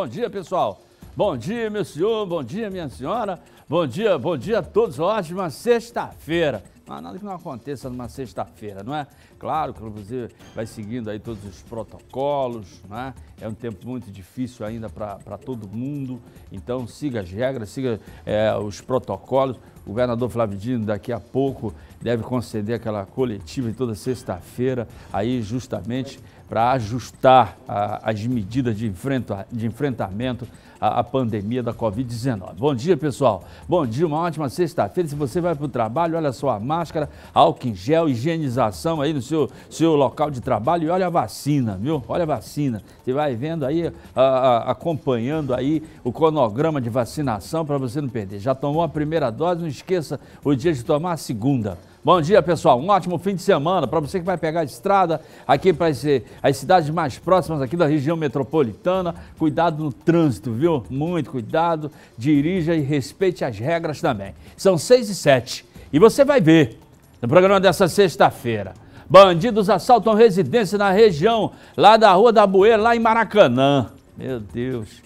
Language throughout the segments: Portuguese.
Bom dia, pessoal. Bom dia, meu senhor. Bom dia, minha senhora. Bom dia, bom dia a todos. Ótima sexta-feira. Não há nada que não aconteça numa sexta-feira, não é? Claro que você vai seguindo aí todos os protocolos, não é? É um tempo muito difícil ainda para todo mundo, então siga as regras, siga é, os protocolos. O governador Flávio Dino daqui a pouco deve conceder aquela coletiva em toda sexta-feira, aí justamente para ajustar a, as medidas de, enfrenta, de enfrentamento à, à pandemia da Covid-19. Bom dia, pessoal. Bom dia, uma ótima sexta-feira. Se você vai para o trabalho, olha só a máscara, álcool em gel, higienização aí no seu, seu local de trabalho e olha a vacina, viu? Olha a vacina. Você vai vendo aí, a, a, acompanhando aí o cronograma de vacinação para você não perder. Já tomou a primeira dose, não esqueça o dia de tomar a segunda. Bom dia, pessoal. Um ótimo fim de semana para você que vai pegar a estrada aqui para as cidades mais próximas aqui da região metropolitana. Cuidado no trânsito, viu? Muito cuidado. Dirija e respeite as regras também. São seis e sete, e você vai ver no programa dessa sexta-feira. Bandidos assaltam residência na região lá da Rua da Bueira, lá em Maracanã. Meu Deus.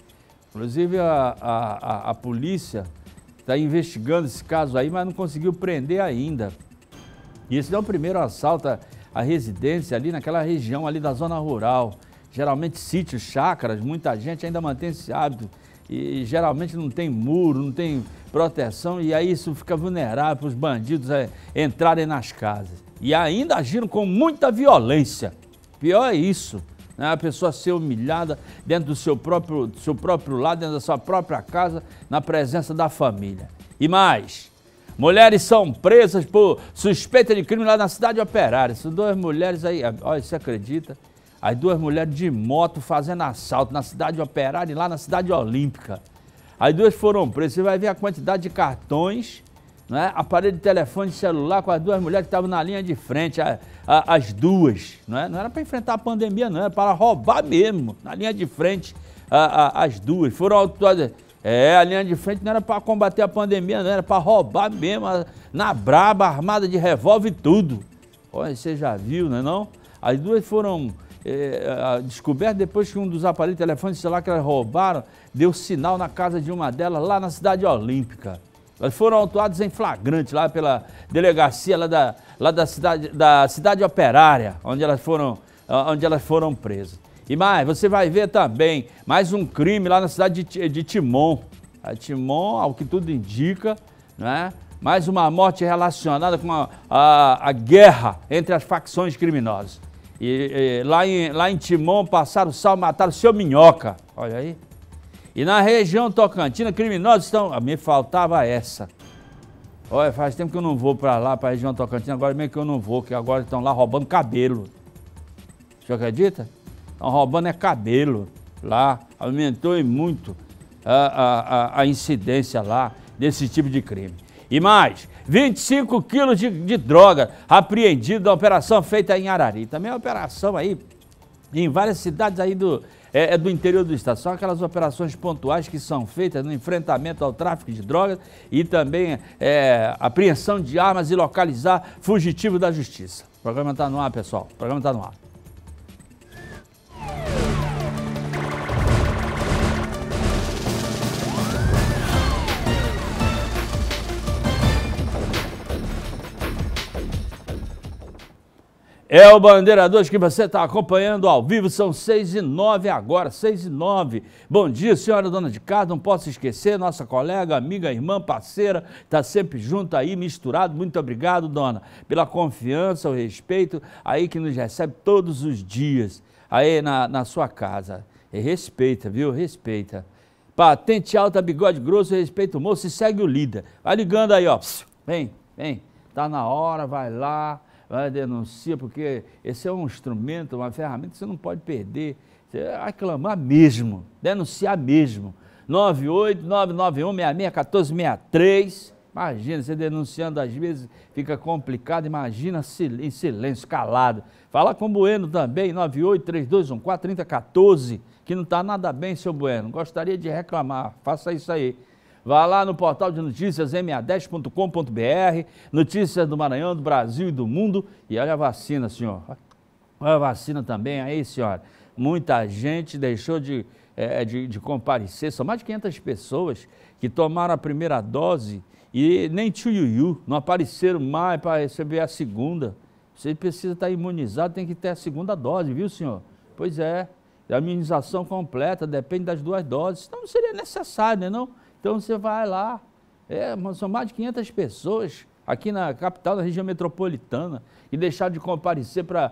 Inclusive a, a, a, a polícia está investigando esse caso aí, mas não conseguiu prender ainda. E esse é o primeiro assalto à residência ali naquela região ali da zona rural. Geralmente sítios, chácaras, muita gente ainda mantém esse hábito. E, geralmente não tem muro, não tem proteção, e aí isso fica vulnerável para os bandidos é, entrarem nas casas. E ainda agiram com muita violência. Pior é isso né? a pessoa ser humilhada dentro do seu próprio, seu próprio lar, dentro da sua própria casa, na presença da família. E mais, Mulheres são presas por suspeita de crime lá na cidade operária. São duas mulheres aí, ah, olha, você acredita? As duas mulheres de moto fazendo assalto na cidade operária e lá na cidade olímpica. As duas foram presas. Você vai ver a quantidade de cartões, né? aparelho de telefone celular com as duas mulheres que estavam na linha de frente, a, a, as duas. Né? Não era para enfrentar a pandemia, não, era para roubar mesmo, na linha de frente, a, as duas. Foram autuadas é, a linha de frente não era para combater a pandemia, não era para roubar mesmo, na braba, armada de revólver e tudo. Olha, você já viu, não é não? As duas foram é, descobertas depois que um dos aparelhos, telefone, sei lá, que elas roubaram, deu sinal na casa de uma delas, lá na cidade olímpica. Elas foram autuadas em flagrante lá pela delegacia lá da, lá da, cidade, da cidade operária, onde elas foram, onde elas foram presas. E mais, você vai ver também mais um crime lá na cidade de, de Timon. A Timon, ao que tudo indica, né? mais uma morte relacionada com a, a, a guerra entre as facções criminosas. E, e, lá, em, lá em Timon passaram o sal, mataram o seu Minhoca. Olha aí. E na região Tocantina, criminosos estão. Ah, me faltava essa. Olha, faz tempo que eu não vou para lá, para a região Tocantina, agora meio que eu não vou, que agora estão lá roubando cabelo. Você acredita? Estão tá roubando é cabelo lá. Aumentou muito a, a, a, incidência lá desse tipo de crime. E mais, 25 quilos de, de droga apreendido na operação feita em Arari. Também é uma operação aí em várias cidades aí do, é, é, do interior do estado. São aquelas operações pontuais que são feitas no enfrentamento ao tráfico de drogas e também é, apreensão de armas e localizar fugitivo da justiça. O programa está no ar, pessoal. O programa está no ar. É o Bandeira 2 que você está acompanhando ao vivo, são 6 e 9 agora, 6 e 9. Bom dia, senhora dona de casa, não posso esquecer, nossa colega, amiga, irmã, parceira, está sempre junto aí, misturado. Muito obrigado, dona, pela confiança, o respeito aí que nos recebe todos os dias aí na, na sua casa. E respeita, viu? Respeita. Patente alta, bigode grosso, respeita o moço e segue o líder. Vai ligando aí, ó. vem, vem. Tá na hora, vai lá, vai denuncia, porque esse é um instrumento, uma ferramenta que você não pode perder. Você vai aclamar mesmo, denunciar mesmo. 98991 661463 Imagina, você denunciando às vezes fica complicado, imagina em silêncio, calado. Fala com o Bueno também, 9832143014, que não está nada bem, seu Bueno. Gostaria de reclamar, faça isso aí. Vá lá no portal de notícias ma10.com.br, notícias do Maranhão, do Brasil e do mundo. E olha a vacina, senhor. Olha a vacina também aí, senhora. Muita gente deixou de, é, de, de comparecer, são mais de 500 pessoas que tomaram a primeira dose e nem tio Yuyu, não apareceram mais para receber a segunda. Você precisa estar tá imunizado, tem que ter a segunda dose, viu, senhor? Pois é, é a imunização completa depende das duas doses. Então não seria necessário, né, não? Então você vai lá, é, são mais de 500 pessoas aqui na capital da região metropolitana e deixar de comparecer para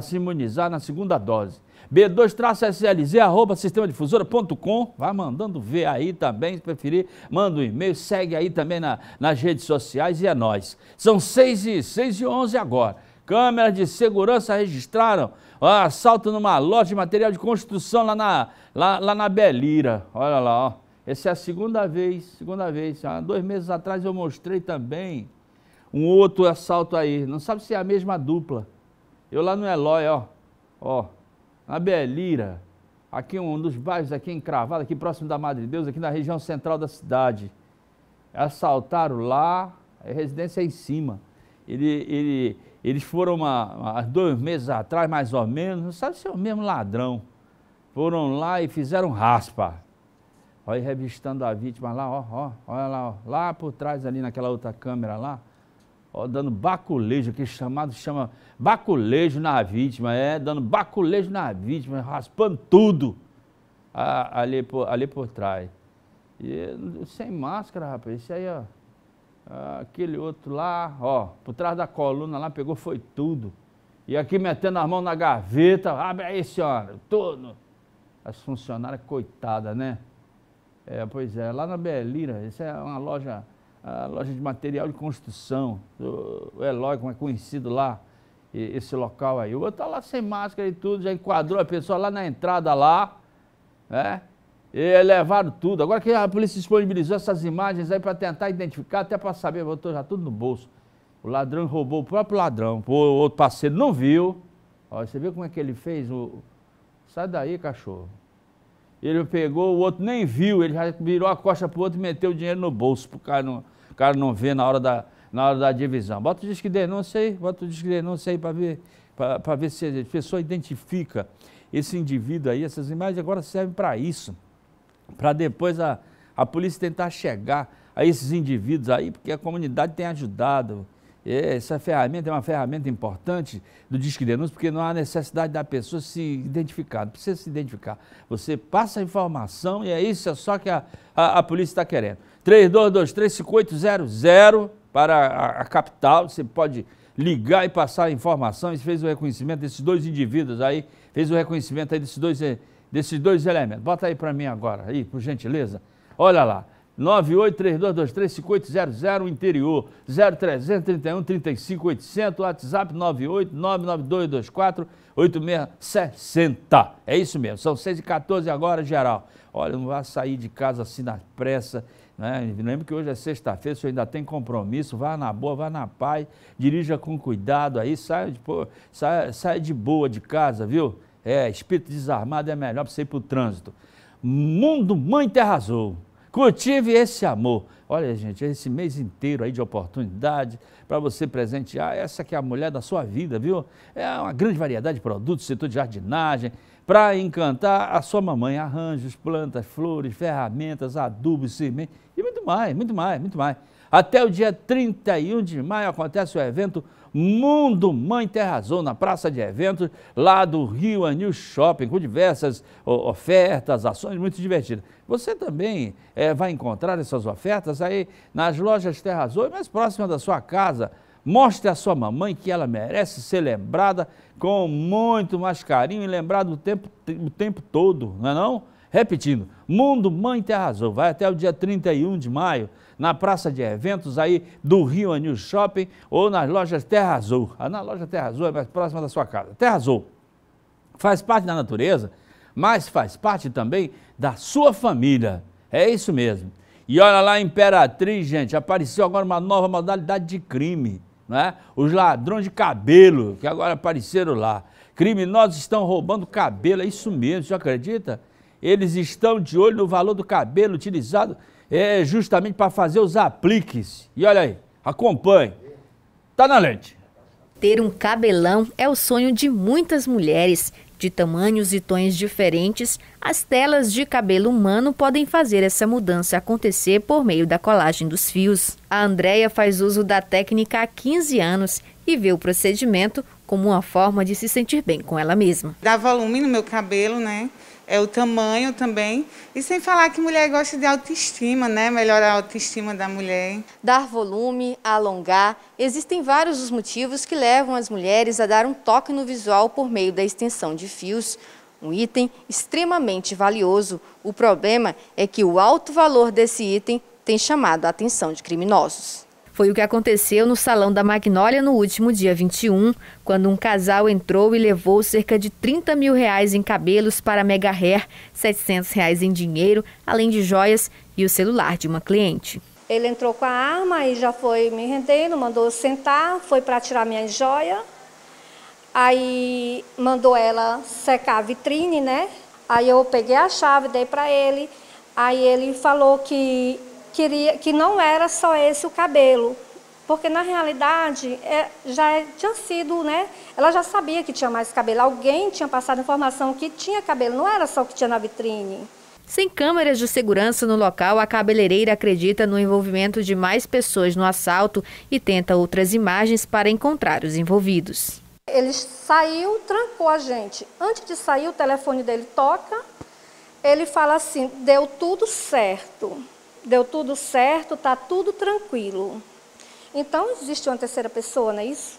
se imunizar na segunda dose. B2-SLZ, arroba sistemadifusora.com. Vai mandando ver aí também, se preferir, manda um e-mail, segue aí também na, nas redes sociais e é nós. São 6 e, 6 e 11 agora. Câmeras de segurança registraram ó, assalto numa loja de material de construção lá na, lá, lá na Belira. Olha lá, ó. Essa é a segunda vez, segunda vez. Há dois meses atrás eu mostrei também um outro assalto aí. Não sabe se é a mesma dupla. Eu lá no Eloy, ó, ó, na Belira, aqui um dos bairros aqui encravado aqui próximo da Madre Deus, aqui na região central da cidade. Assaltaram lá, a é residência é em cima. Ele, ele, eles foram há dois meses atrás, mais ou menos, não sabe se é o mesmo ladrão. Foram lá e fizeram raspa. Olha, revistando a vítima lá, ó, ó, olha lá, ó, lá por trás ali naquela outra câmera lá, ó, dando baculejo, que chamado chama baculejo na vítima, é, dando baculejo na vítima, raspando tudo ali, por, ali por trás. E sem máscara, rapaz, esse aí, ó, aquele outro lá, ó, por trás da coluna lá, pegou, foi tudo. E aqui metendo a mão na gaveta, abre aí, senhora, tudo. As funcionárias, coitada, né? É, pois é, lá na Belira, isso é uma loja, a loja de material de construção, o Eloy, como é conhecido lá, esse local aí. O outro tá lá sem máscara e tudo, já enquadrou a pessoa lá na entrada lá, né? E é levaram tudo. Agora que a polícia disponibilizou essas imagens aí para tentar identificar, até para saber, botou já tudo no bolso. O ladrão roubou o próprio ladrão, o outro parceiro não viu. Ó, você viu como é que ele fez? O... Sai daí, cachorro. Ele pegou, o outro nem viu, ele já virou a costa para o outro e meteu o dinheiro no bolso, para o cara não, cara não ver na hora, da, na hora da divisão. Bota o disco de denúncia aí, bota o disco de denúncia aí para ver, pra, pra ver se a pessoa identifica esse indivíduo aí. Essas imagens agora servem para isso, para depois a, a polícia tentar chegar a esses indivíduos aí, porque a comunidade tem ajudado. Essa ferramenta é uma ferramenta importante do Disque Denúncia, porque não há necessidade da pessoa se identificar, não precisa se identificar. Você passa a informação e é isso é só que a, a, a polícia está querendo. 3223-5800 para a, a, capital, você pode ligar e passar a informação. Isso fez o reconhecimento desses dois indivíduos aí, fez o reconhecimento aí desses dois, desses dois elementos. Bota aí para mim agora, aí, por gentileza. Olha lá. 983223-5800, interior, 0331 35800, WhatsApp 98992248660. É isso mesmo, são 6h14 agora, geral. Olha, não vá sair de casa assim na pressa, né? Lembro que hoje é sexta-feira, se ainda tem compromisso, vá na boa, vá na paz, dirija com cuidado aí, saia de, pô, saia, saia de boa de casa, viu? É, espírito desarmado é melhor para você ir para o trânsito. Mundo Mãe Terra Azul. Cultive esse amor. Olha, gente, esse mês inteiro aí de oportunidade para você presentear essa que é a mulher da sua vida, viu? É uma grande variedade de produtos, setor de jardinagem, para encantar a sua mamãe, arranjos, plantas, flores, ferramentas, adubos, semente e muito mais, muito mais, muito mais. Até o dia 31 de maio acontece o evento Mundo Mãe Terra Zona, praça de eventos lá do Rio Anil Shopping, com diversas ofertas, ações muito divertidas. Você também é, vai encontrar essas ofertas aí nas lojas Terra Azul, mais próxima da sua casa. Mostre à sua mamãe que ela merece ser lembrada com muito mais carinho e lembrada o tempo, o tempo todo, não é não? Repetindo, Mundo Mãe Terra Azul vai até o dia 31 de maio na praça de eventos aí do Rio Anil Shopping ou nas lojas Terra Azul. Ah, na loja Terra Azul é mais próxima da sua casa. Terra Azul faz parte da natureza, mas faz parte também da sua família. É isso mesmo. E olha lá, Imperatriz, gente, apareceu agora uma nova modalidade de crime, não é? Os ladrões de cabelo que agora apareceram lá. Criminosos estão roubando cabelo, é isso mesmo, você acredita? eles estão de olho no valor do cabelo utilizado é, justamente para fazer os apliques. E olha aí, acompanhe. Tá na lente. Ter um cabelão é o sonho de muitas mulheres. De tamanhos e tons diferentes, as telas de cabelo humano podem fazer essa mudança acontecer por meio da colagem dos fios. A Andrea faz uso da técnica há 15 anos e vê o procedimento como uma forma de se sentir bem com ela mesma. Dá volume no meu cabelo, né? é o tamanho também. E sem falar que mulher gosta de autoestima, né? Melhorar a autoestima da mulher. Dar volume, alongar. Existem vários os motivos que levam as mulheres a dar um toque no visual por meio da extensão de fios. Um item extremamente valioso. O problema é que o alto valor desse item tem chamado a atenção de criminosos. Foi o que aconteceu no Salão da Magnólia no último dia 21, quando um casal entrou e levou cerca de 30 mil reais em cabelos para a Mega Hair, 700 reais em dinheiro, além de joias e o celular de uma cliente. Ele entrou com a arma e já foi me rendendo, mandou sentar, foi para tirar minha joia. Aí mandou ela secar a vitrine, né? Aí eu peguei a chave, dei para ele. Aí ele falou que queria, que não era só esse o cabelo, porque na realidade é, já é, tinha sido, né? Ela já sabia que tinha mais cabelo. Alguém tinha passado informação que tinha cabelo, não era só o que tinha na vitrine. Sem câmeras de segurança no local, a cabeleireira acredita no envolvimento de mais pessoas no assalto e tenta outras imagens para encontrar os envolvidos. Ele saiu, trancou a gente. Antes de sair, o telefone dele toca. Ele fala assim: deu tudo certo deu tudo certo, está tudo tranquilo. Então existe uma terceira pessoa, não é isso?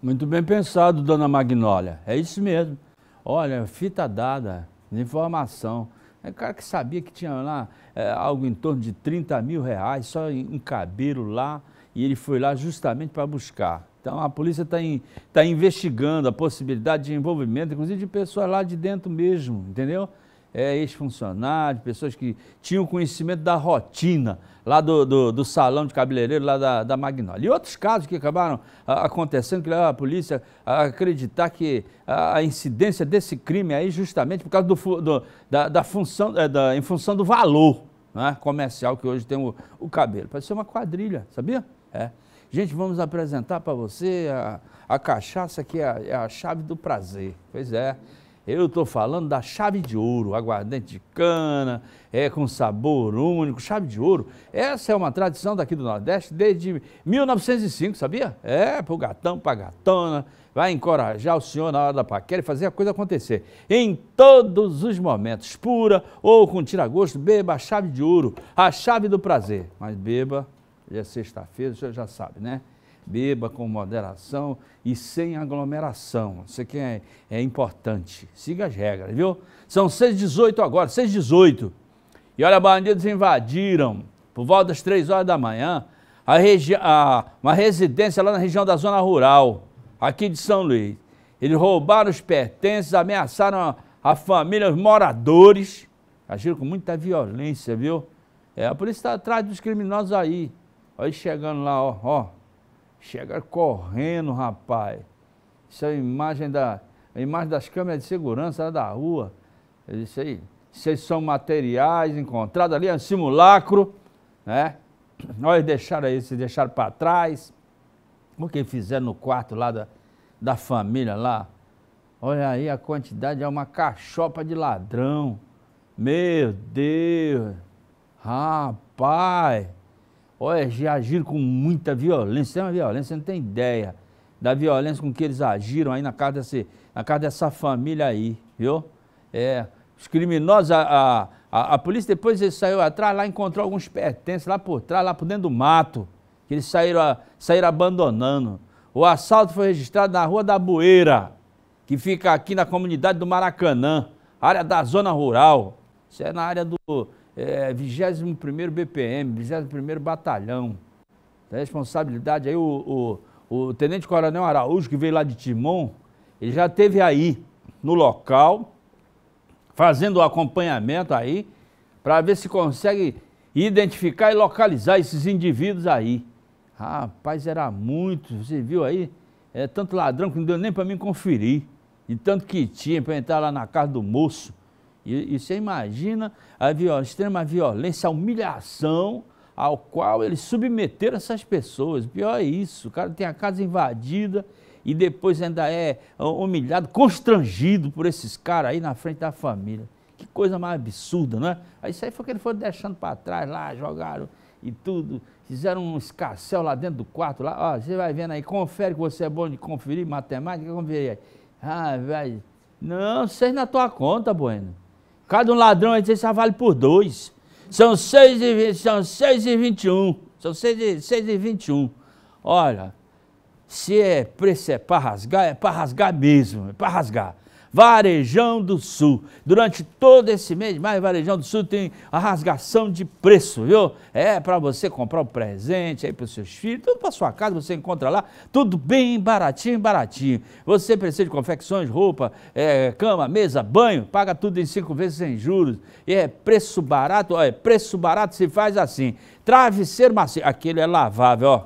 Muito bem pensado, dona Magnólia. É isso mesmo. Olha, fita dada, informação. É cara que sabia que tinha lá é, algo em torno de 30 mil reais só em, em cabelo lá e ele foi lá justamente para buscar. Então a polícia está tá investigando a possibilidade de envolvimento, inclusive de pessoas lá de dentro mesmo, entendeu? é, ex-funcionários, pessoas que tinham conhecimento da rotina lá do, do, do salão de cabeleireiro lá da, da Magnólia. E outros casos que acabaram acontecendo, que levaram a polícia a acreditar que a, incidência desse crime aí justamente por causa do, do da, da, função, é, da, em função do valor né, comercial que hoje tem o, o cabelo. parece ser uma quadrilha, sabia? É. Gente, vamos apresentar para você a, a cachaça que é a, é a chave do prazer. Pois é. Eu estou falando da chave de ouro, aguardente de cana, é com sabor único, chave de ouro. Essa é uma tradição daqui do Nordeste desde 1905, sabia? É, o gatão, a gatona, vai encorajar o senhor na hora da paquera e fazer a coisa acontecer. Em todos os momentos, pura ou com tiragosto, beba a chave de ouro, a chave do prazer. Mas beba, já é sexta-feira, o senhor já sabe, né? beba com moderação e sem aglomeração. Isso aqui é, é importante. Siga as regras, viu? São 6h18 agora, 6h18. E olha, bandidos invadiram, por volta das 3 horas da manhã, a a, uma residência lá na região da zona rural, aqui de São Luís. Eles roubaram os pertences, ameaçaram a, a família, os moradores. Agiram com muita violência, viu? É, a polícia está atrás dos criminosos aí. Olha chegando lá, ó, ó chega correndo, rapaz. Isso é a imagem, da, a imagem das câmeras de segurança né, da rua. Eu disse aí, vocês são materiais encontrados ali, é um simulacro, né? Nós deixaram aí, se deixaram para trás. O que fizeram no quarto lá da, da família lá? Olha aí a quantidade, é uma cachopa de ladrão. Meu Deus! Rapaz! olha, agiram com muita violência, é uma violência, você não tem ideia da violência com que eles agiram aí na casa, desse, na casa dessa família aí, viu? É, os criminosos, a, a, a polícia depois eles saiu atrás, lá encontrou alguns pertences lá por trás, lá por dentro do mato, que eles saíram, saíram abandonando. O assalto foi registrado na Rua da Bueira, que fica aqui na comunidade do Maracanã, área da zona rural. Isso é na área do, é, 21º BPM, 21º Batalhão. Da responsabilidade aí, o, o, o Tenente Coronel Araújo, que veio lá de Timon, ele já teve aí no local, fazendo o acompanhamento aí, para ver se consegue identificar e localizar esses indivíduos aí. Rapaz, era muito, você viu aí? É tanto ladrão que não deu nem para mim conferir. E tanto que tinha para entrar lá na casa do moço. E, e você imagina a viol extrema violência, a humilhação ao qual eles submeteram essas pessoas. pior é isso, o cara tem a casa invadida e depois ainda é humilhado, constrangido por esses caras aí na frente da família. Que coisa mais absurda, né? Aí isso aí foi que ele foi deixando para trás lá, jogaram e tudo. Fizeram um escarcel lá dentro do quarto, lá, ó, você vai vendo aí, confere que você é bom de conferir matemática, conferir aí. Ah, vai. Não, seja na é tua conta, Bueno. Cada um ladrão aí gente já vale por dois. São 6 e, são 6 e 21. São 6 e, 6 e 21. Olha, se é preço é para rasgar, é para rasgar mesmo, é para rasgar. Varejão do Sul. Durante todo esse mês de maio, Varejão do Sul tem a rasgação de preço, viu? É para você comprar um presente aí para os seus filhos, tudo para sua casa, você encontra lá, tudo bem baratinho, baratinho. Você precisa de confecções, roupa, é, cama, mesa, banho, paga tudo em cinco vezes sem juros. E é preço barato, olha, é preço barato se faz assim. Travesseiro macio, aquele é lavável, ó.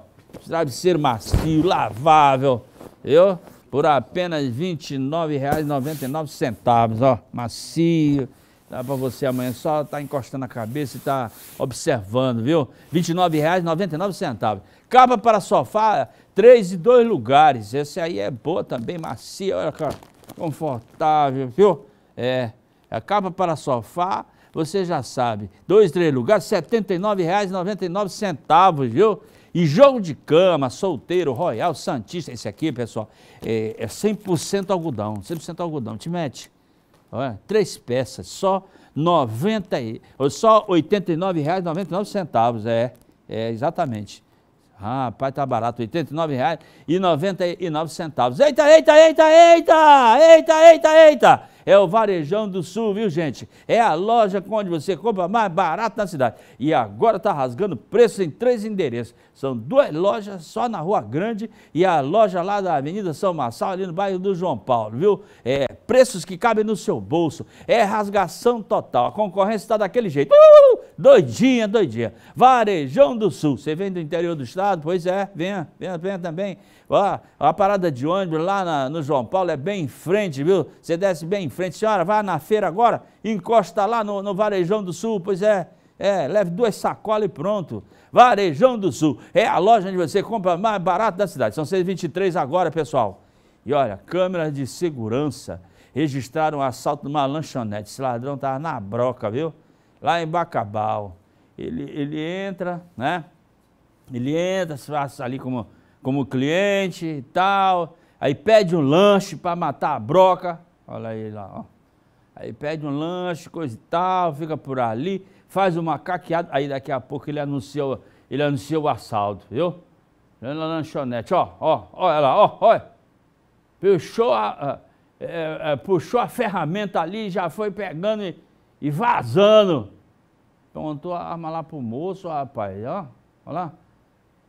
Travesseiro macio, lavável, viu? por apenas R$ 29,99, ó, macio. Dá para você amanhã só tá encostando a cabeça e tá observando, viu? R$ 29,99. Capa para sofá, três e dois lugares. Esse aí é boa também, macia, olha, cara, confortável, viu? É, a é, capa para sofá, você já sabe, dois, três lugares, R$ 79,99, viu? E jogo de cama, solteiro, royal, santista, esse aqui, pessoal, é, é 100% algodão, 100% algodão. Te mete, olha, três peças, só 90, só R$ 89,99, é, é exatamente. Rapaz, tá barato, R$ 89,99. Eita, eita, eita, eita, eita, eita, eita, eita é o Varejão do Sul, viu gente? É a loja onde você compra mais barato na cidade. E agora está rasgando preço em três endereços. São duas lojas só na Rua Grande e a loja lá da Avenida São Marçal, ali no bairro do João Paulo, viu? É, preços que cabem no seu bolso. É rasgação total. A concorrência está daquele jeito. Uh, uh, uh, doidinha, doidinha. Varejão do Sul. Você vem do interior do estado? Pois é, venha, venha, venha também. Ó, a parada de ônibus lá na, no João Paulo é bem em frente, viu? Você desce bem em frente, senhora, vá na feira agora, encosta lá no, no Varejão do Sul, pois é, é, leve duas sacolas e pronto. Varejão do Sul, é a loja onde você compra mais barato da cidade. São 6 agora, pessoal. E olha, câmeras de segurança registraram um assalto numa lanchonete. Esse ladrão estava tá na broca, viu? Lá em Bacabal. Ele, ele entra, né? Ele entra, se faz ali como, como cliente e tal. Aí pede um lanche para matar a broca. Olha aí lá, ó. Aí pede um lanche, coisa e tal, fica por ali, faz uma caqueada. Aí daqui a pouco ele anunciou, ele anunciou o assalto, viu? Na lanchonete, ó, ó, olha lá, ó, olha. Puxou a, é, é, puxou a ferramenta ali, já foi pegando e, e vazando. Pontou a arma lá pro moço, rapaz, ó, olha lá.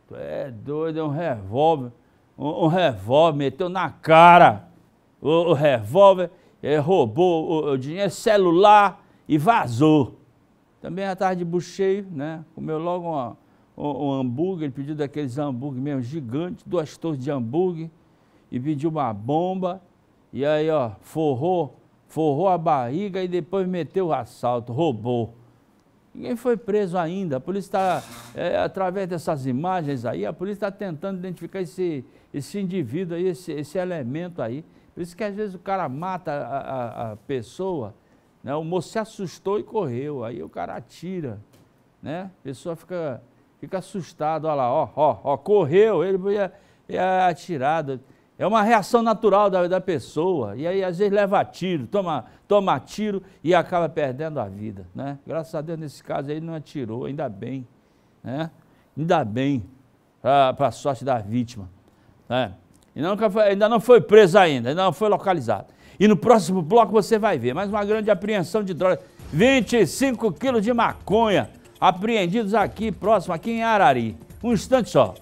Tu é doido, é um revólver, um, um revólver, meteu na cara o, o revólver, é, roubou o, o, dinheiro, celular e vazou. Também à tarde buchei, né? Comeu logo uma, um, um hambúrguer, ele pediu daqueles hambúrguer mesmo gigante, duas torres de hambúrguer, e pediu uma bomba, e aí, ó, forrou, forrou a barriga e depois meteu o assalto, roubou. Ninguém foi preso ainda. A polícia está, é, através dessas imagens aí, a polícia está tentando identificar esse, esse indivíduo aí, esse, esse elemento aí. Por isso que às vezes o cara mata a, a, a pessoa, né? o moço se assustou e correu, aí o cara atira, né? A pessoa fica, fica assustada, olha lá, ó, ó, ó, correu, ele ia, ia atirado. É uma reação natural da, da pessoa, e aí às vezes leva tiro, toma, toma tiro e acaba perdendo a vida, né? Graças a Deus nesse caso ele não atirou, ainda bem, né? Ainda bem, para a sorte da vítima, né? Ainda, foi, ainda não foi preso ainda, ainda não foi localizado. E no próximo bloco você vai ver mais uma grande apreensão de drogas. 25 quilos de maconha apreendidos aqui próximo, aqui em Arari. Um instante só.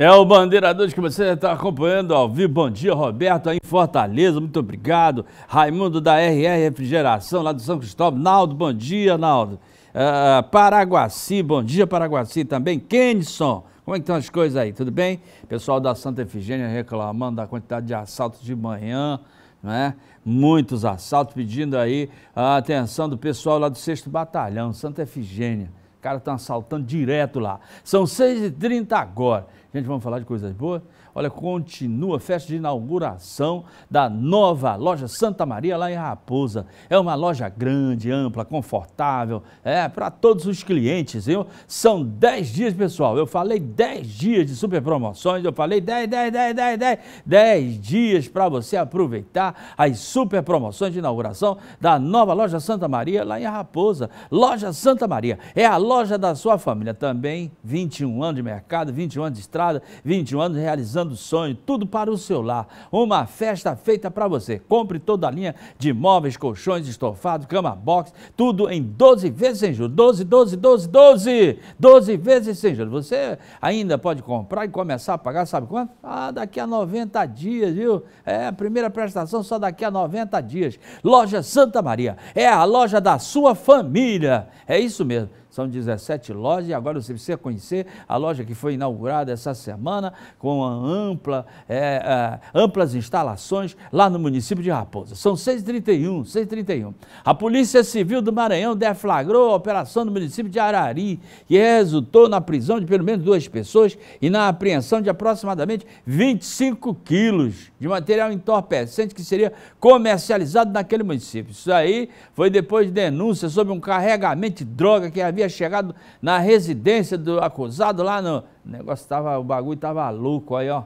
É o bandeirador que você está acompanhando ao vivo. Bom dia, Roberto, aí em Fortaleza, muito obrigado. Raimundo da RR Refrigeração, lá do São Cristóvão. Naldo, bom dia, Naldo. Uh, Paraguaci, bom dia, Paraguaci também. Kenison, como é que estão as coisas aí? Tudo bem? Pessoal da Santa Efigênia reclamando da quantidade de assaltos de manhã, né? Muitos assaltos, pedindo aí a atenção do pessoal lá do 6 Batalhão, Santa Efigênia. O cara estão assaltando direto lá. São 6h30 agora. Gente, vamos falar de coisas boas? Olha, continua a festa de inauguração da nova loja Santa Maria lá em Raposa. É uma loja grande, ampla, confortável, é para todos os clientes, viu? São 10 dias, pessoal. Eu falei 10 dias de super promoções, eu falei 10, 10, 10, 10, 10, 10 dias para você aproveitar as super promoções de inauguração da nova loja Santa Maria lá em Raposa. Loja Santa Maria é a loja da sua família também, 21 anos de mercado, 21 anos de estrada, 21 anos realizando realizando sonho, tudo para o seu lar. Uma festa feita para você. Compre toda a linha de móveis, colchões, estofados, cama box, tudo em 12 vezes sem juros. 12, 12, 12, 12! 12 vezes sem juros. Você ainda pode comprar e começar a pagar, sabe quanto? Ah, daqui a 90 dias, viu? É, a primeira prestação só daqui a 90 dias. Loja Santa Maria é a loja da sua família. É isso mesmo. São 17 lojas e agora você precisa conhecer a loja que foi inaugurada essa semana com ampla, é, é, amplas instalações lá no município de Raposa. São 6h31, 6h31. A Polícia Civil do Maranhão deflagrou a operação no município de Arari, que resultou na prisão de pelo menos duas pessoas e na apreensão de aproximadamente 25 quilos de material entorpecente que seria comercializado naquele município. Isso aí foi depois de denúncia sobre um carregamento de droga que havia havia chegado na residência do acusado lá no. O negócio tava O bagulho tava louco aí, ó.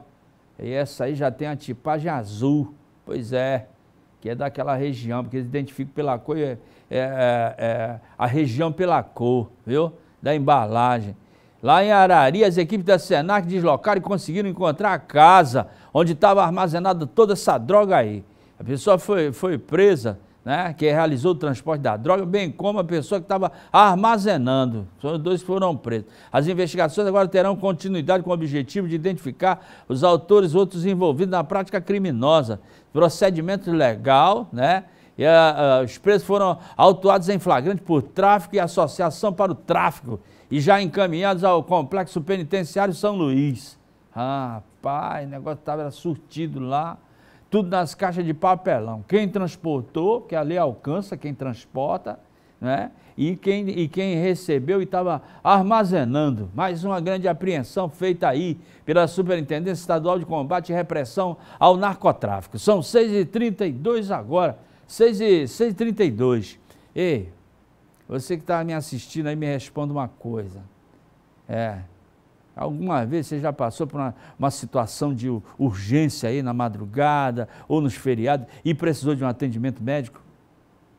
E essa aí já tem a tipagem azul. Pois é. Que é daquela região, porque eles identificam pela cor. É, é, é, a região pela cor, viu? Da embalagem. Lá em Arari, as equipes da Senac deslocaram e conseguiram encontrar a casa onde estava armazenada toda essa droga aí. A pessoa foi, foi presa né, que realizou o transporte da droga, bem como a pessoa que estava armazenando. Os dois foram presos. As investigações agora terão continuidade com o objetivo de identificar os autores outros envolvidos na prática criminosa. Procedimento legal, né? E, ah, ah, os presos foram autuados em flagrante por tráfico e associação para o tráfico e já encaminhados ao complexo penitenciário São Luís. pai, o negócio estava surtido lá tudo nas caixas de papelão. Quem transportou, que a lei alcança, quem transporta, né? E quem, e quem recebeu e estava armazenando. Mais uma grande apreensão feita aí pela Superintendência Estadual de Combate e Repressão ao Narcotráfico. São 6h32 agora. 6h32. Ei, você que está me assistindo aí, me responda uma coisa. É, Alguma vez você já passou por uma, uma, situação de urgência aí na madrugada ou nos feriados e precisou de um atendimento médico?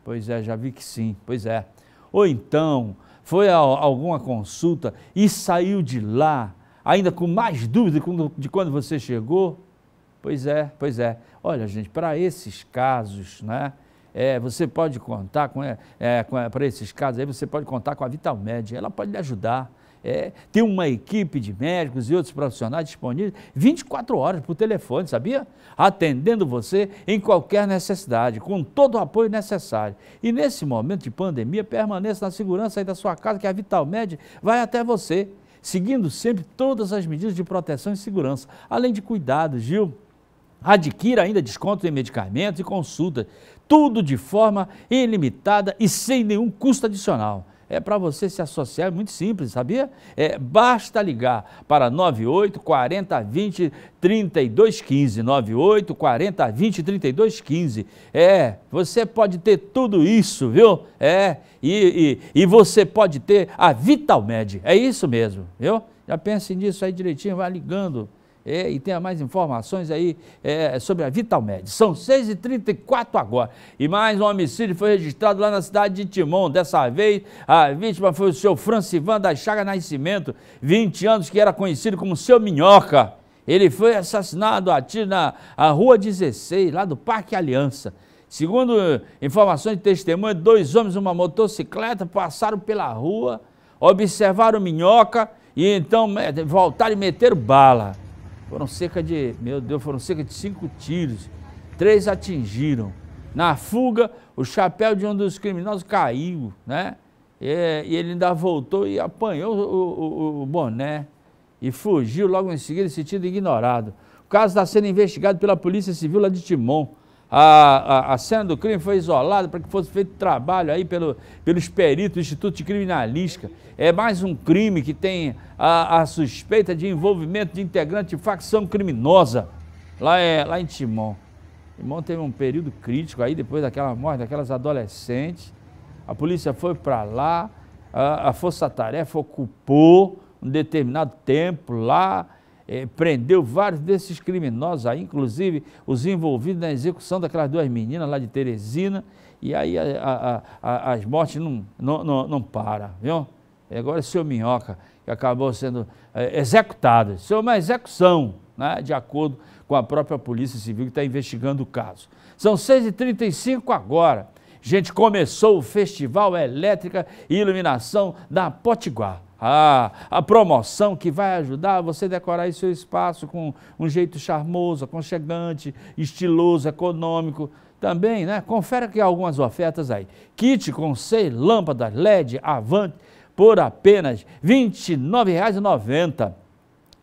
Pois é, já vi que sim, pois é. Ou então foi a, alguma consulta e saiu de lá ainda com mais dúvida de quando você chegou? Pois é, pois é. Olha, gente, para esses casos, né? É, você pode contar com, é, é, é para esses casos aí, você pode contar com a Vitalmed, ela pode lhe ajudar é, tem uma equipe de médicos e outros profissionais disponíveis 24 horas por telefone, sabia? Atendendo você em qualquer necessidade, com todo o apoio necessário. E nesse momento de pandemia, permaneça na segurança aí da sua casa, que a Vitalmed vai até você, seguindo sempre todas as medidas de proteção e segurança, além de cuidados, Gil. Adquira ainda desconto em medicamentos e consultas, tudo de forma ilimitada e sem nenhum custo adicional é para você se associar, é muito simples, sabia? É, basta ligar para 98 40 20 32 15, 98 40 20 32 15. É, você pode ter tudo isso, viu? É, e, e, e você pode ter a Vitalmed, é isso mesmo, viu? Já pense nisso aí direitinho, vai ligando, é, e tenha mais informações aí é, sobre a Vitalmed. São 6h34 agora. E mais um homicídio foi registrado lá na cidade de Timon. Dessa vez, a vítima foi o seu Francivan da Chaga Nascimento, 20 anos, que era conhecido como seu Minhoca. Ele foi assassinado a tiro na a Rua 16, lá do Parque Aliança. Segundo informações de testemunha, dois homens uma motocicleta passaram pela rua, observaram Minhoca e então voltaram e meteram bala. Foram cerca de, meu Deus, foram cerca de cinco tiros. Três atingiram. Na fuga, o chapéu de um dos criminosos caiu, né? E, e ele ainda voltou e apanhou o, o, o boné e fugiu logo em seguida, sentido ignorado. O caso está sendo investigado pela Polícia Civil lá de Timon. A, a, a, cena do crime foi isolada para que fosse feito trabalho aí pelo, pelos peritos do Instituto de Criminalística. É mais um crime que tem a, a suspeita de envolvimento de integrante de facção criminosa lá, é, lá em Timon. Timon teve um período crítico aí depois daquela morte daquelas adolescentes. A polícia foi para lá, a, a Força Tarefa ocupou um determinado tempo lá, eh, prendeu vários desses criminosos aí, inclusive os envolvidos na execução daquelas duas meninas lá de Teresina, e aí a, a, a, as mortes não, não, não, não param, viu? E agora o senhor Minhoca, que acabou sendo eh, executado, isso é uma execução, né, de acordo com a própria Polícia Civil que está investigando o caso. São 6h35 agora. Gente, começou o Festival Elétrica e Iluminação da Potiguar a, a promoção que vai ajudar você a decorar seu espaço com um jeito charmoso, aconchegante, estiloso, econômico. Também, né? Confere que algumas ofertas aí. Kit com seis lâmpadas LED Avante por apenas R$ 29,90.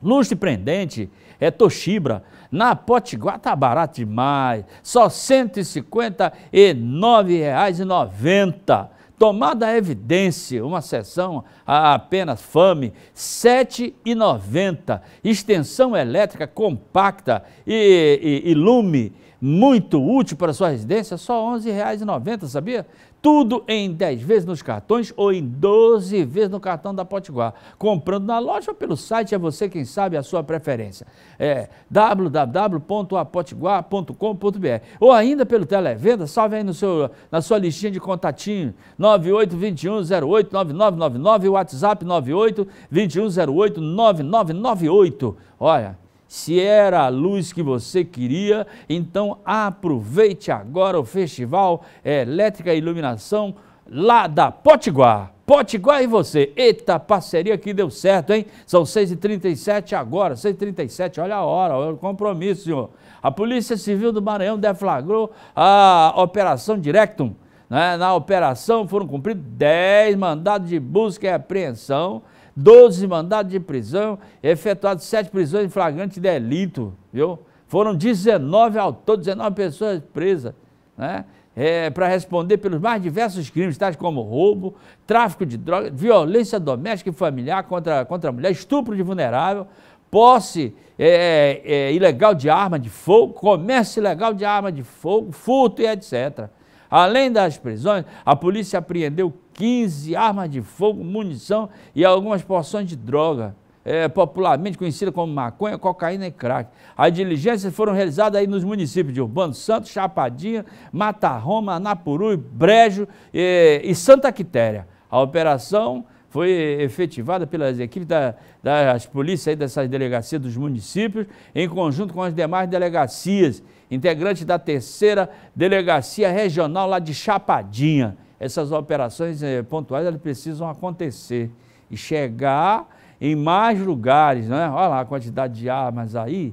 Lustre prendente é Toshibra, na Potiguar tá barato demais, só R$ 159,90. Tomada a evidência, uma sessão a apenas fame, R$ 7,90. Extensão elétrica compacta e, e, e lume, muito útil para sua residência, só R$ 11,90, sabia? Tudo em 10 vezes nos cartões ou em 12 vezes no cartão da Potiguar. Comprando na loja ou pelo site, é você quem sabe a sua preferência. É www.apotiguar.com.br Ou ainda pelo Televenda, salve aí no seu, na sua listinha de contatinho, 9821089999 e WhatsApp 9821089998. Olha, se era a luz que você queria, então aproveite agora o Festival Elétrica e Iluminação lá da Potiguar. Potiguar e você. Eita, parceria que deu certo, hein? São 6h37 agora, 6h37, olha a hora, olha o compromisso, senhor. A Polícia Civil do Maranhão deflagrou a Operação Directum. Né? Na operação foram cumpridos 10 mandados de busca e apreensão 12 mandados de prisão, efetuados 7 prisões em flagrante delito, viu? Foram 19 ao todo, 19 pessoas presas, né? É, para responder pelos mais diversos crimes, tais como roubo, tráfico de drogas, violência doméstica e familiar contra, contra a mulher, estupro de vulnerável, posse é, é, é, ilegal de arma de fogo, comércio ilegal de arma de fogo, furto e etc. Além das prisões, a polícia apreendeu 15 armas de fogo, munição e algumas porções de droga, é, popularmente conhecida como maconha, cocaína e crack. As diligências foram realizadas aí nos municípios de Urbano Santos, Chapadinha, Matarroma, Anapuru, Brejo e, é, e Santa Quitéria. A operação foi efetivada pelas equipes da, das polícias dessas delegacias dos municípios, em conjunto com as demais delegacias, integrantes da terceira delegacia regional lá de Chapadinha essas operações eh, pontuais elas precisam acontecer e chegar em mais lugares, é? Olha lá a quantidade de armas aí,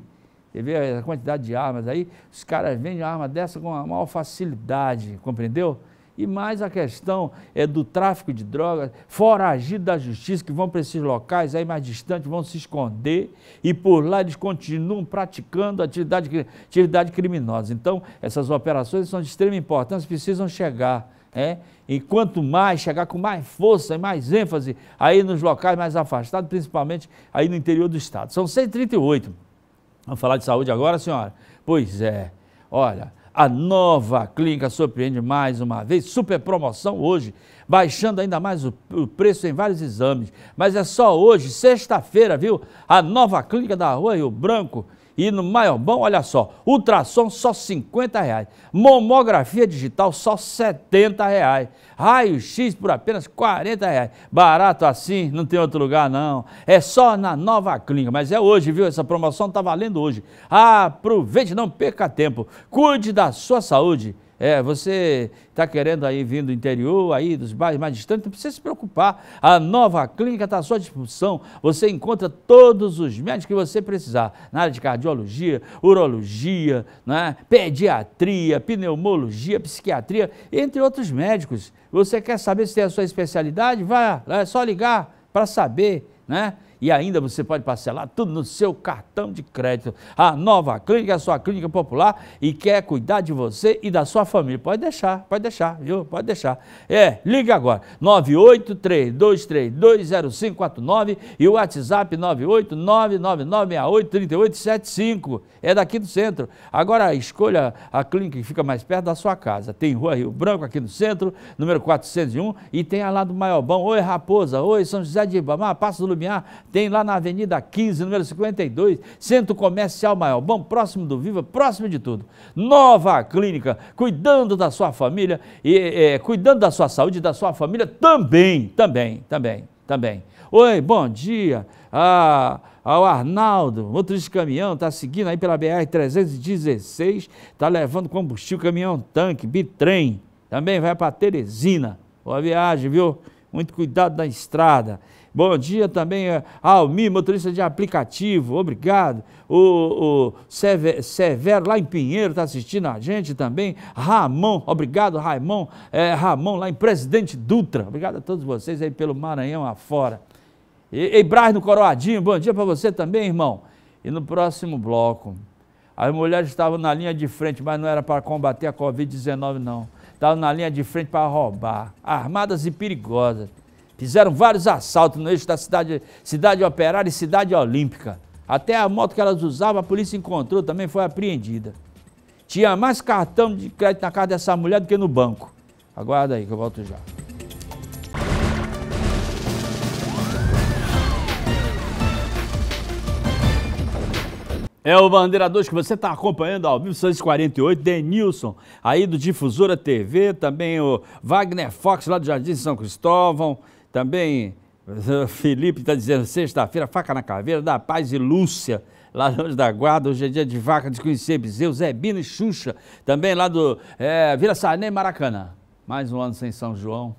você vê a quantidade de armas aí, os caras vendem arma dessa com a maior facilidade, compreendeu? E mais a questão é do tráfico de drogas, foragido da justiça, que vão para esses locais aí mais distantes, vão se esconder e por lá eles continuam praticando atividade, atividade criminosa. Então, essas operações são de extrema importância, precisam chegar é? E quanto mais chegar com mais força e mais ênfase aí nos locais mais afastados, principalmente aí no interior do estado. São 138. Vamos falar de saúde agora, senhora? Pois é. Olha, a nova clínica surpreende mais uma vez, super promoção hoje, baixando ainda mais o, o preço em vários exames. Mas é só hoje, sexta-feira, viu? A nova clínica da Rua Rio Branco e no maior bom, olha só, ultrassom só 50 reais, mamografia digital só 70 reais, raio-x por apenas 40 reais. Barato assim, não tem outro lugar não. É só na Nova Clínica, mas é hoje, viu? Essa promoção está valendo hoje. Aproveite, não perca tempo. Cuide da sua saúde é, você está querendo aí vir do interior, aí dos bairros mais distantes, não precisa se preocupar. A nova clínica está à sua disposição. Você encontra todos os médicos que você precisar. Na área de cardiologia, urologia, né? pediatria, pneumologia, psiquiatria, entre outros médicos. Você quer saber se tem a sua especialidade? Vá, é só ligar para saber, né? e ainda você pode parcelar tudo no seu cartão de crédito. A Nova Clínica é a sua clínica popular e quer cuidar de você e da sua família. Pode deixar, pode deixar, viu? Pode deixar. É, liga agora, 98323020549 e o WhatsApp 98999683875. É daqui do centro. Agora escolha a clínica que fica mais perto da sua casa. Tem Rua Rio Branco aqui no centro, número 401, e tem a lá do Maiobão. Oi, Raposa. Oi, São José de Ibamar, Passo do Lumiar tem lá na Avenida 15, número 52, Centro Comercial Maior, bom, próximo do Viva, próximo de tudo. Nova Clínica, cuidando da sua família, e, é, cuidando da sua saúde e da sua família também, também, também, também. Oi, bom dia. Ah, ao Arnaldo, motorista de caminhão, está seguindo aí pela BR-316, está levando combustível, caminhão tanque, bitrem, também vai para Teresina. Boa viagem, viu? Muito cuidado na estrada. Bom dia também a é, Almi, motorista de aplicativo, obrigado. O, o Severo, lá em Pinheiro, está assistindo a gente também. Ramon, obrigado, Raimon. É, Ramon, lá em Presidente Dutra. Obrigado a todos vocês aí pelo Maranhão afora. E, e Braz no Coroadinho, bom dia para você também, irmão. E no próximo bloco, as mulheres estavam na linha de frente, mas não era para combater a Covid-19, não. Estavam na linha de frente para roubar, armadas e perigosas. Fizeram vários assaltos no eixo da cidade, cidade Operária e Cidade Olímpica. Até a moto que elas usavam, a polícia encontrou, também foi apreendida. Tinha mais cartão de crédito na casa dessa mulher do que no banco. Aguarda aí que eu volto já. É o Bandeira 2 que você está acompanhando ao vivo, 648, Denilson, aí do Difusora TV, também o Wagner Fox lá do Jardim São Cristóvão, também eh, Felipe está dizendo, sexta-feira, faca na caveira, da paz e Lúcia, lá longe da guarda, hoje é dia de vaca, desconhecer Bezeu, Zé Bino e Xuxa, também lá do é, Vila Sarney, Maracanã. Mais um ano sem São João.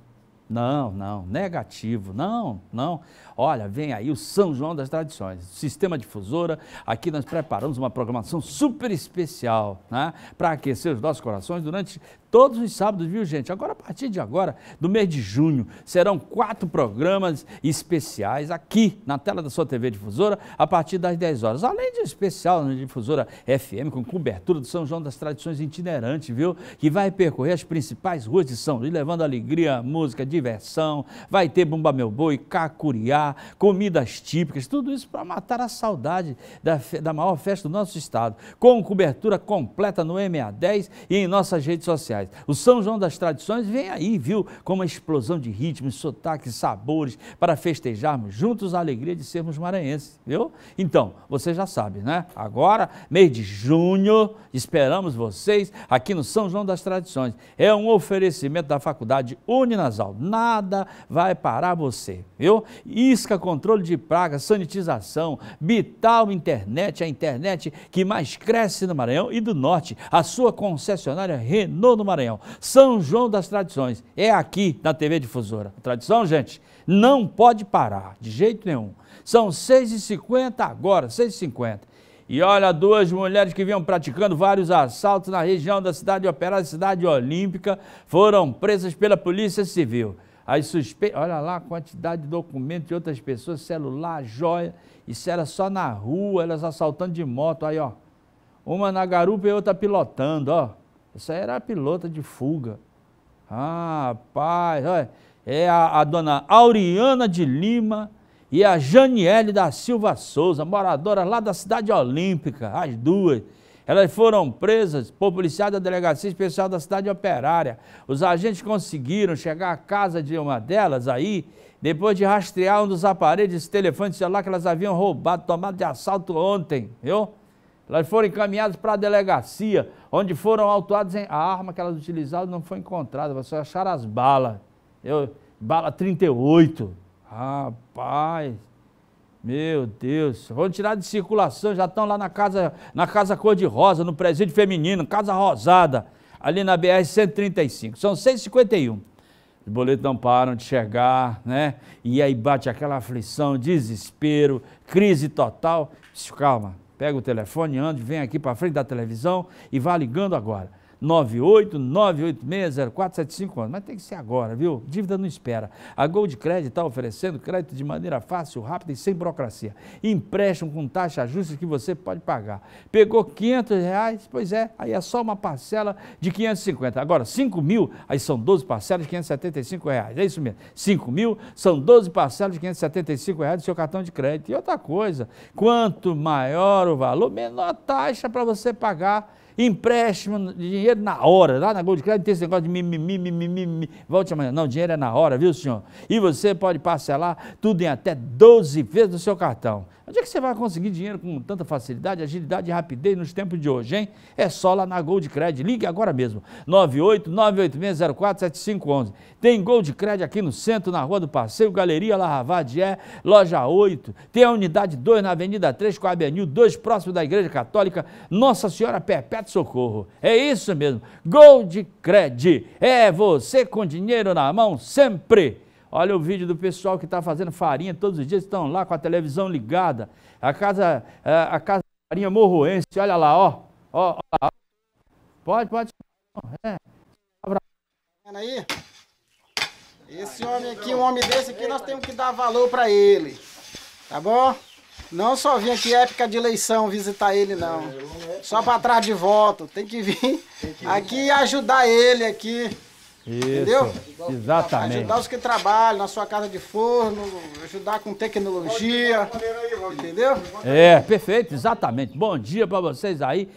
Não, não, negativo, não, não. Olha, vem aí o São João das Tradições, Sistema Difusora. Aqui nós preparamos uma programação super especial, né? Para aquecer os nossos corações durante todos os sábados, viu, gente? Agora, a partir de agora, do mês de junho, serão quatro programas especiais aqui na tela da sua TV Difusora, a partir das 10 horas. Além de um especial na né, Difusora FM, com cobertura do São João das Tradições Itinerante, viu? Que vai percorrer as principais ruas de São Luís, levando alegria, música, diversão. Vai ter Bumba Meu Boi, Cacuriá, comidas típicas, tudo isso para matar a saudade da, da maior festa do nosso estado, com cobertura completa no MA10 e em nossas redes sociais. O São João das Tradições vem aí, viu, com uma explosão de ritmos, sotaques, sabores, para festejarmos juntos a alegria de sermos maranhenses, viu? Então, você já sabe, né? Agora, mês de junho, esperamos vocês aqui no São João das Tradições. É um oferecimento da Faculdade Uninasal. Nada vai parar você, viu? E isca, controle de pragas, sanitização, Bital Internet, a internet que mais cresce no Maranhão e do Norte, a sua concessionária Renault no Maranhão. São João das Tradições, é aqui na TV Difusora. A tradição, gente, não pode parar, de jeito nenhum. São 6h50 agora, 6h50. E olha, duas mulheres que vinham praticando vários assaltos na região da cidade Operária, cidade olímpica, foram presas pela Polícia Civil. As suspe- olha lá a quantidade de documentos de outras pessoas, celular, joia. Isso era só na rua, elas assaltando de moto, aí ó. Uma na garupa e outra pilotando, ó. Essa era a pilota de fuga. Ah, rapaz, olha. É a, a dona Auriana de Lima e a Janiele da Silva Souza, moradora lá da cidade olímpica, as duas. Elas foram presas por policiais da Delegacia Especial da Cidade Operária. Os agentes conseguiram chegar à casa de uma delas aí, depois de rastrear um dos aparelhos, esse telefone celular que elas haviam roubado, tomado de assalto ontem, viu? Elas foram encaminhadas para a delegacia, onde foram autuadas em... A arma que elas utilizaram não foi encontrada, mas só acharam as balas. Eu... Bala 38. Rapaz... Meu Deus, vão tirar de circulação, já estão lá na casa, na casa cor-de-rosa, no presídio feminino, casa rosada, ali na BR-135. São 151. Os boletos não param de chegar, né? E aí bate aquela aflição, desespero, crise total. Calma, pega o telefone, anda, vem aqui para frente da televisão e vá ligando agora. 98986047511. Mas tem que ser agora, viu? Dívida não espera. A Gold Credit está oferecendo crédito de maneira fácil, rápida e sem burocracia. Empréstimo com taxa justa que você pode pagar. Pegou 500 reais? Pois é, aí é só uma parcela de 550. Agora, 5 mil, aí são 12 parcelas de 575 reais. É isso mesmo. 5 mil são 12 parcelas de 575 reais do seu cartão de crédito. E outra coisa, quanto maior o valor, menor a taxa para você pagar empréstimo de dinheiro na hora. Lá na Gold Credit tem esse negócio de mimimi, mimimi, mimimi. Volte amanhã. Não, dinheiro é na hora, viu, senhor? E você pode parcelar tudo em até 12 vezes do seu cartão. Onde é que você vai conseguir dinheiro com tanta facilidade, agilidade e rapidez nos tempos de hoje, hein? É só lá na Gold Credit. Ligue agora mesmo. 98986047511. Tem Gold Credit aqui no centro, na Rua do Passeio, Galeria Larravadier, é Loja 8. Tem a Unidade 2 na Avenida 3 com a Avenida 2, próximo da Igreja Católica Nossa Senhora Perpétua socorro. É isso mesmo. Gold credit É você com dinheiro na mão sempre. Olha o vídeo do pessoal que está fazendo farinha todos os dias, estão lá com a televisão ligada. A casa, a, casa de farinha morroense, olha lá, ó. ó, ó, ó. Pode, pode. É. Aí. Esse homem aqui, um homem desse aqui, nós temos que dar valor para ele. Tá bom? Não só vim aqui época de eleição visitar ele, não. É, é só para trás de voto. Tem que vir aqui e ajudar ele aqui. Isso, Entendeu? Exatamente. Ajudar os que trabalham na sua casa de forno, ajudar com tecnologia. Entendeu? É, perfeito, exatamente. Bom dia para vocês aí.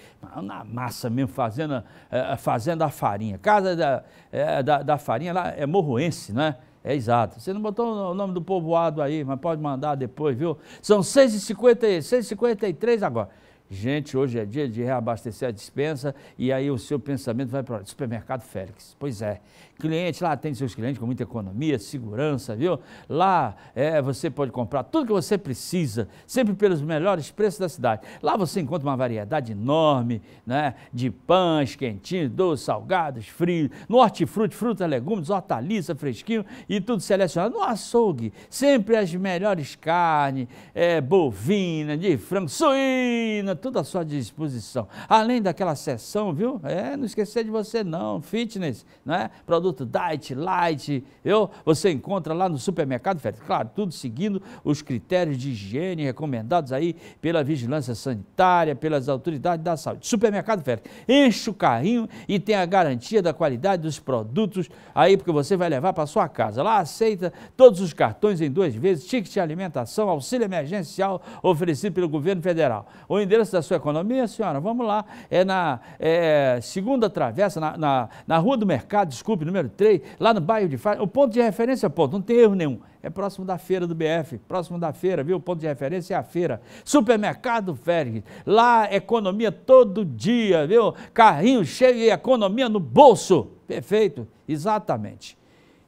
Na massa mesmo, fazendo, eh, fazendo a farinha. Casa da, eh, da, da farinha lá é morroense, né? É exato. Você não botou o nome do povoado aí, mas pode mandar depois, viu? São 6 h 53 agora. Gente, hoje é dia de reabastecer a dispensa e aí o seu pensamento vai para o supermercado Félix. Pois é, cliente lá atende seus clientes com muita economia, segurança, viu? Lá é, você pode comprar tudo que você precisa, sempre pelos melhores preços da cidade. Lá você encontra uma variedade enorme, né? De pães, quentinhos, doces, salgados, frios, no hortifruti, fruta, legumes, hortaliça, fresquinho e tudo selecionado. No açougue, sempre as melhores carnes, é, bovina, de frango, suína, tudo à sua disposição. Além daquela sessão, viu? É, não esquecer de você não, fitness, né? Produtos produto Diet, Light, eu, você encontra lá no supermercado, claro, tudo seguindo os critérios de higiene recomendados aí pela vigilância sanitária, pelas autoridades da saúde. Supermercado Fértil, enche o carrinho e tem a garantia da qualidade dos produtos aí, porque você vai levar para sua casa. Lá aceita todos os cartões em duas vezes, ticket de alimentação, auxílio emergencial oferecido pelo governo federal. O endereço da sua economia, senhora, vamos lá, é na é, segunda travessa, na, na, na Rua do Mercado, desculpe, no número 3, lá no bairro de Fátima. O ponto de referência é ponto, não tem erro nenhum. É próximo da feira do BF, próximo da feira, viu? O ponto de referência é a feira. Supermercado Félix, lá é economia todo dia, viu? Carrinho cheio e economia no bolso. Perfeito, exatamente.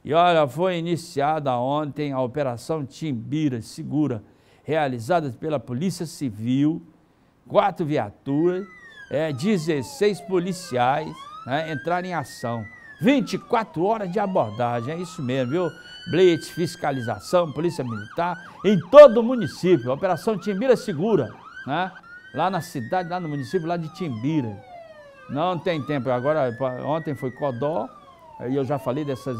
E olha, foi iniciada ontem a Operação Timbira Segura, realizada pela Polícia Civil, quatro viaturas, é, 16 policiais né, entraram em ação. 24 horas de abordagem, é isso mesmo, viu? Blitz, fiscalização, polícia militar, em todo o município. Operação Timbira Segura, né? Lá na cidade, lá no município, lá de Timbira. Não tem tempo. Agora, ontem foi Codó, e eu já falei dessas,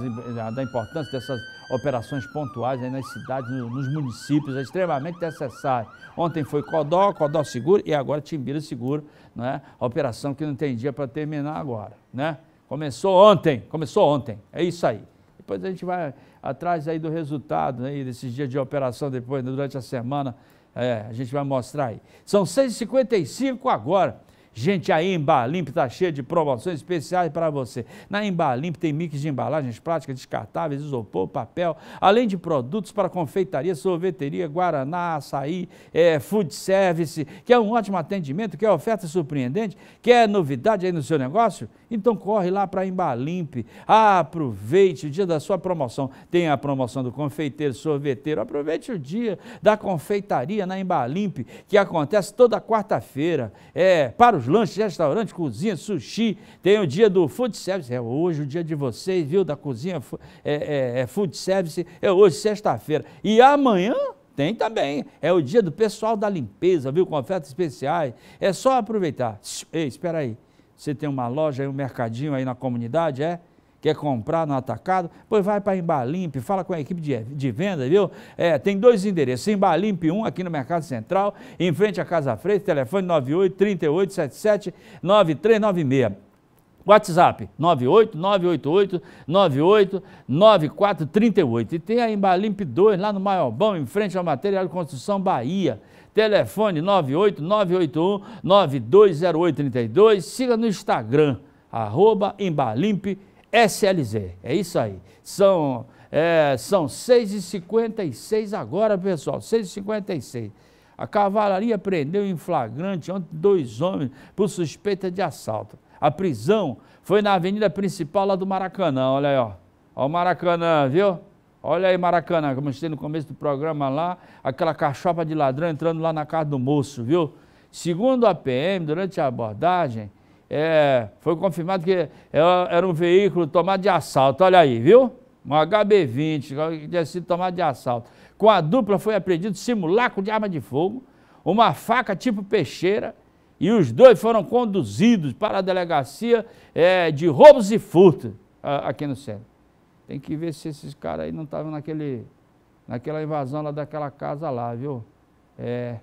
da importância dessas operações pontuais nas cidades, nos municípios, é extremamente necessário. Ontem foi Codó, Codó Seguro e agora Timbira Seguro, né? Operação que não tem dia para terminar agora, né? Começou ontem, começou ontem, é isso aí. Depois a gente vai atrás aí do resultado, né, desses dias de operação depois, né, durante a semana, é, a gente vai mostrar aí. São 6h55 agora. Gente, a Embalimp está cheia de promoções especiais para você. Na Embalimp tem mix de embalagens plásticas, descartáveis, isopor, papel, além de produtos para confeitaria, sorveteria, guaraná, açaí, é, food service. Quer é um ótimo atendimento? Quer é oferta surpreendente? Quer é novidade aí no seu negócio? Então corre lá para a Embalimp. Aproveite o dia da sua promoção. Tem a promoção do confeiteiro, sorveteiro. Aproveite o dia da confeitaria na Embalimp, que acontece toda quarta-feira. É, para os lanches, restaurantes, cozinha, sushi. Tem o dia do food service. É hoje o dia de vocês, viu? Da cozinha é, é, é food service. É hoje, sexta-feira. E amanhã tem também. É o dia do pessoal da limpeza, viu? Com ofertas especiais. É só aproveitar. Ei, espera aí. Você tem uma loja aí, um mercadinho aí na comunidade, é? quer comprar no atacado, pois vai para a Embalimp, fala com a equipe de, de venda, viu? É, tem dois endereços, Embalimp 1 aqui no Mercado Central, em frente à Casa Freita, telefone 98 38 9396. WhatsApp 98988989438. E tem a Embalimp 2 lá no Maiobão, em frente ao Material de Construção Bahia. Telefone 98981920832. Siga no Instagram, arroba Embalimp.com. SLZ. É isso aí. São, é, são 6h56 agora, pessoal. 6h56. A cavalaria prendeu em flagrante ontem dois homens por suspeita de assalto. A prisão foi na avenida principal lá do Maracanã. Olha aí, ó. Ó o Maracanã, viu? Olha aí, Maracanã, como eu mostrei no começo do programa lá, aquela cachopa de ladrão entrando lá na casa do moço, viu? Segundo a PM, durante a abordagem, é, foi confirmado que é, era um veículo tomado de assalto, olha aí, viu? Um HB20, que tinha sido tomado de assalto. Com a dupla foi apreendido simulacro de arma de fogo, uma faca tipo peixeira, e os dois foram conduzidos para a delegacia é, de roubos e furto aqui no centro. Tem que ver se esses caras aí não estavam naquele, naquela invasão lá daquela casa lá, viu? É,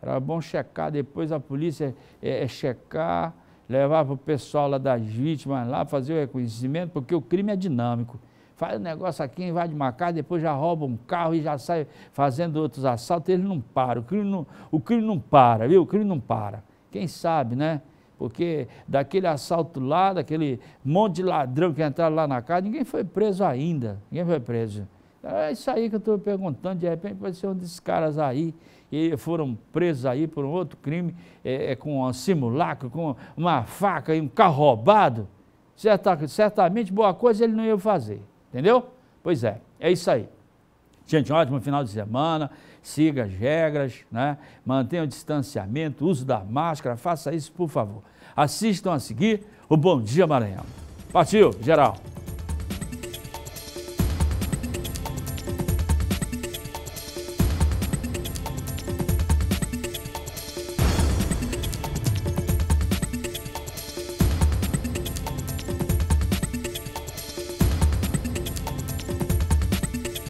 era bom checar depois a polícia é, é checar levava o pessoal lá das vítimas lá, fazer o reconhecimento, porque o crime é dinâmico. Faz um negócio aqui, invade uma casa, depois já rouba um carro e já sai fazendo outros assaltos, ele não para, o crime não, o crime não para, viu? O crime não para. Quem sabe, né? Porque daquele assalto lá, daquele monte de ladrão que entraram lá na casa, ninguém foi preso ainda, ninguém foi preso. É isso aí que eu estou perguntando, de repente pode ser um desses caras aí e foram presos aí por um outro crime, é, é com um simulacro, com uma faca e um carro roubado, Certa, certamente boa coisa ele não ia fazer, entendeu? Pois é, é isso aí. Gente, um ótimo final de semana, siga as regras, né? mantenha o distanciamento, uso da máscara, faça isso por favor. Assistam a seguir o Bom Dia Maranhão. Partiu, geral!